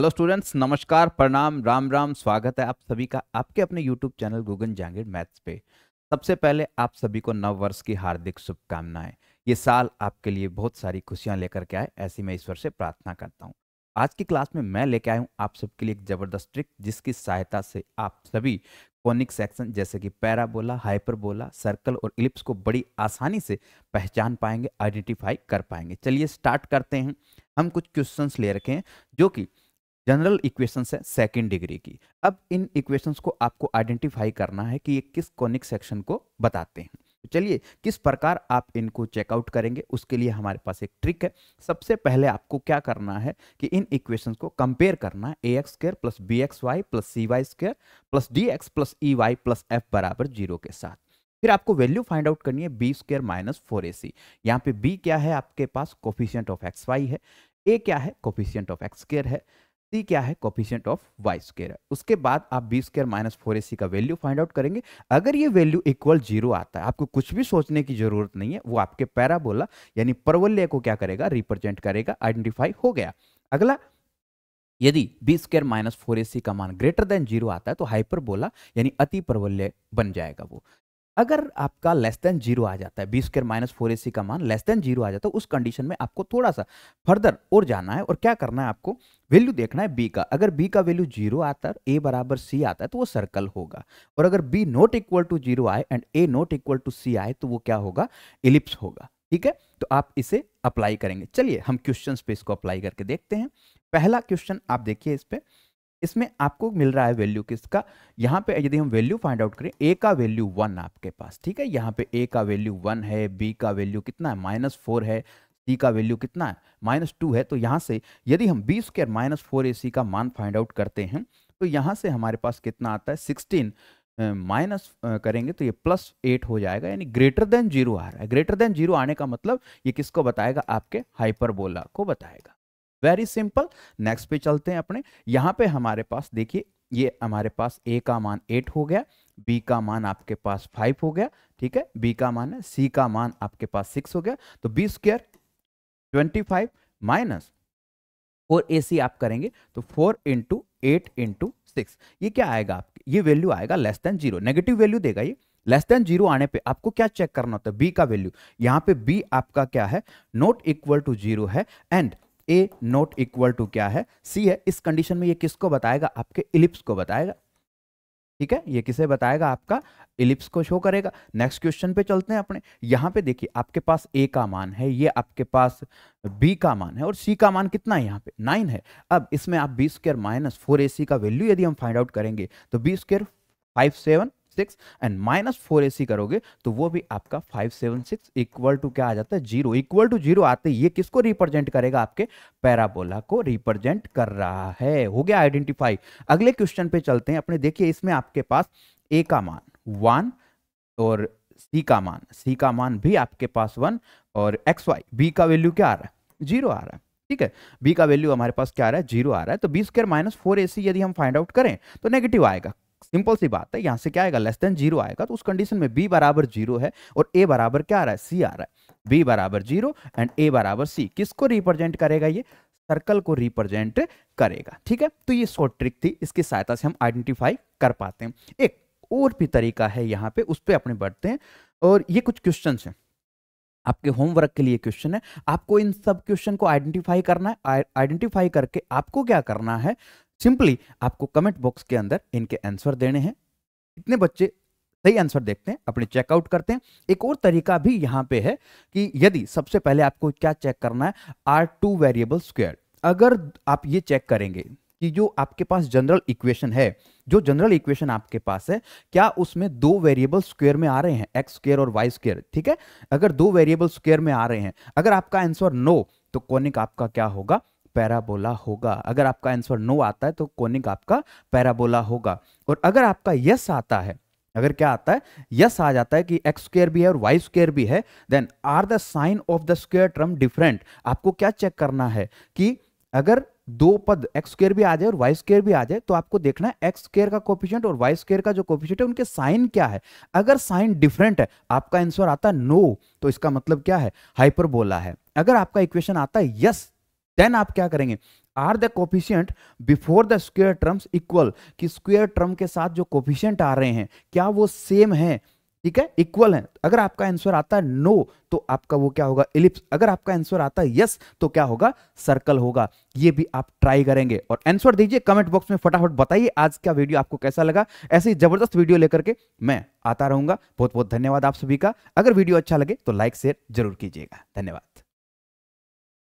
hello students नमस्कार प्रणाम राम राम स्वागत है आप सभी का आपके अपने YouTube channel Gugan Jangir maths पे सबसे पहले आप सभी को नव वर्ष की हार्दिक शुभकामनाएं ये साल आपके लिए बहुत सारी खुशियां लेकर के आए ऐसी मैं ईश्वर से प्रार्थना करता हूँ आज की क्लास में मैं लेके आया हूँ आप सबके लिए एक जबरदस्त ट्रिक जिसकी सहायता से आप सभी कॉनिक सेक्शन जैसे कि पैराबोला हाइपरबोला सर्कल और इलिप्स को बड़ी आसानी से पहचान पाएंगे आइडेंटिफाई कर पाएंगे चलिए स्टार्ट करते हैं हम कुछ क्वेश्चंस ले रखे हैं जो कि जनरल इक्वेशंस है सेकेंड डिग्री की अब इन इक्वेशंस को आपको आइडेंटिफाई करना है कि ये किस कॉनिक सेक्शन को बताते हैं तो चलिए किस प्रकार आप इनको चेकआउट करेंगे उसके लिए हमारे पास एक ट्रिक है सबसे पहले आपको क्या करना है कि इन इक्वेशंस को कंपेयर करना A X square plus B X Y plus C Y square plus D X plus E Y plus F बराबर जीरो के साथ फिर आपको वैल्यू फाइंड आउट करनी है B square minus four A C यहाँ पे बी क्या है आपके पास कोफिशियंट ऑफ एक्स वाई है ए क्या है कोफिशियंट ऑफ एक्स स्क्र है सी क्या है कॉफिशियंट ऑफ वाई स्केयर उसके बाद आप B square minus four A C का वैल्यू फाइंड आउट करेंगे अगर ये वैल्यू इक्वल जीरो आता है आपको कुछ भी सोचने की जरूरत नहीं है वो आपके पैराबोला यानी परवल्य को क्या करेगा रिप्रेजेंट करेगा आइडेंटिफाई हो गया अगला यदि B square minus four A C का मान ग्रेटर देन जीरो आता है तो हाइपरबोला यानी अति परवल्य बन जाएगा वो अगर आपका लेस देन जीरो आ जाता है B square minus four A C का मान लेस देन जीरो आ जाता है तो उस कंडीशन में आपको थोड़ा सा फर्दर और जाना है और क्या करना है आपको वैल्यू देखना है बी का अगर बी का वैल्यू जीरो आता है ए बराबर सी आता है तो वो सर्कल होगा और अगर B not equal to zero आए and A not equal to C आए तो वो क्या होगा इलिप्स होगा ठीक है तो आप इसे अप्लाई करेंगे चलिए हम क्वेश्चन पे इसको अप्लाई करके देखते हैं पहला क्वेश्चन आप देखिए इस पर इसमें आपको मिल रहा है वैल्यू किसका यहाँ पे यदि हम वैल्यू फाइंड आउट करें ए का वैल्यू वन आपके पास ठीक है यहाँ पे ए का वैल्यू वन है बी का वैल्यू कितना है माइनस फोर है सी का वैल्यू कितना है माइनस टू है तो यहाँ से यदि हम B square minus four A C का मान फाइंड आउट करते हैं तो यहाँ से हमारे पास कितना आता है सिक्सटीन माइनस uh, uh, करेंगे तो ये प्लस एट हो जाएगा यानी ग्रेटर देन जीरो आ रहा है ग्रेटर देन जीरो आने का मतलब ये किसको बताएगा आपके हाइपरबोला को बताएगा वेरी सिंपल नेक्स्ट पे चलते हैं अपने यहाँ पे हमारे पास देखिए ये हमारे पास ए का मान एट हो गया बी का मान आपके पास फाइव हो गया ठीक है बी का मान है सी का मान आपके पास सिक्स हो गया तो B square twenty five minus four A C आप करेंगे तो four into eight into six ये क्या आएगा आपके ये वैल्यू आएगा less than zero negative value देगा ये लेस देन जीरो आने पे आपको क्या चेक करना होता है बी का वैल्यू यहाँ पे बी आपका क्या है नॉट इक्वल टू जीरो है and A not equal to क्या है सी है इस कंडीशन में ये किसको बताएगा आपके इलिप्स को बताएगा ठीक है ये किसे बताएगा आपका इलिप्स को शो करेगा नेक्स्ट क्वेश्चन पे चलते हैं अपने यहां पे देखिए आपके पास ए का मान है ये आपके पास बी का मान है और सी का मान कितना है यहाँ पे नाइन है अब इसमें आप B square minus four A C का वैल्यू यदि हम फाइंड आउट करेंगे तो B square five seven six and minus four A C करोगे तो वो भी आपका five seven six equal to क्या आ जाता है जीरो इक्वल टू जीरो आते ये किसको रिप्रेजेंट करेगा आपके पैराबोला को रिप्रेजेंट कर रहा है हो गया आइडेंटिफाई अगले क्वेश्चन पे चलते हैं अपने देखिए इसमें आपके पास ए का मान वन और सी का मान सी का मान भी आपके पास वन और एक्स वाई बी का वैल्यू क्या आ रहा है जीरो आ रहा है ठीक है बी का वैल्यू हमारे पास क्या आ रहा है जीरो आ रहा है तो B square minus four A C यदि हम फाइंड आउट करें तो नेगेटिव आएगा सिंपल सी बात है यहाँ से क्या आएगा लेस देन जीरो आएगा तो उस कंडीशन में बी बराबर जीरो है और ए बराबर क्या आ रहा है सी आ रहा है बी बराबर जीरो एंड ए बराबर सी किसको रिप्रेजेंट करेगा ये सर्कल को रिप्रेजेंट करेगा ठीक है तो ये शॉर्ट ट्रिक थी इसकी सहायता से हम आइडेंटिफाई कर पाते हैं एक और भी तरीका है यहाँ पे उस पर अपने बढ़ते हैं और ये कुछ क्वेश्चन हैं आपके होमवर्क के लिए क्वेश्चन है आपको इन सब क्वेश्चन को आइडेंटिफाई करना है आइडेंटिफाई करके आपको क्या करना है सिंपली आपको कमेंट बॉक्स के अंदर इनके आंसर देने हैं कितने बच्चे सही आंसर देखते हैं अपने चेकआउट करते हैं एक और तरीका भी यहाँ पे है कि यदि सबसे पहले आपको क्या चेक करना है आर टू वेरिएबल स्क्वेयर अगर आप ये चेक करेंगे कि जो आपके पास जनरल इक्वेशन है जो जनरल इक्वेशन आपके पास है क्या उसमें दो वेरिएबल स्क्वेयर में आ रहे हैं एक्स स्क्र और वाई स्क्र ठीक है अगर दो वेरिएबल स्क्वेयर में आ रहे हैं अगर आपका आंसर नो तो कॉनिक आपका क्या होगा पैराबोला होगा अगर आपका आंसर नो आता है तो कोनिक आपका पैराबोला होगा और अगर आपका यस आता है अगर क्या आता है यस आ जाता है कि एक्स स्क्र भी है और वाई स्क्र भी है then are the sign of the square term different आपको क्या चेक करना है कि अगर दो पद एक्स स्क्र भी आ जाए और वाई स्क्र भी आ जाए तो आपको देखना है एक्स स्क्र का कोपिशियंट और वाई स्क्र का जो कोपिशियंट है उनके साइन क्या है अगर साइन डिफरेंट है आपका आंसर आता है नो तो इसका मतलब क्या है हाइपरबोला है अगर आपका इक्वेशन आता है यस देन आप क्या करेंगे are the coefficient before the square terms equal कि स्क्वेयर टर्म के साथ जो कोफिशियंट आ रहे हैं क्या वो सेम है ठीक है इक्वल है अगर आपका आंसर आता है नो तो आपका वो क्या होगा इलिप्स अगर आपका आंसर आता है यस तो क्या होगा सर्कल होगा ये भी आप ट्राई करेंगे और आंसर दीजिए कमेंट बॉक्स में फटाफट बताइए आज का वीडियो आपको कैसा लगा ऐसे ही जबरदस्त वीडियो लेकर के मैं आता रहूंगा बहुत बहुत धन्यवाद आप सभी का अगर वीडियो अच्छा लगे तो लाइक शेयर जरूर कीजिएगा धन्यवाद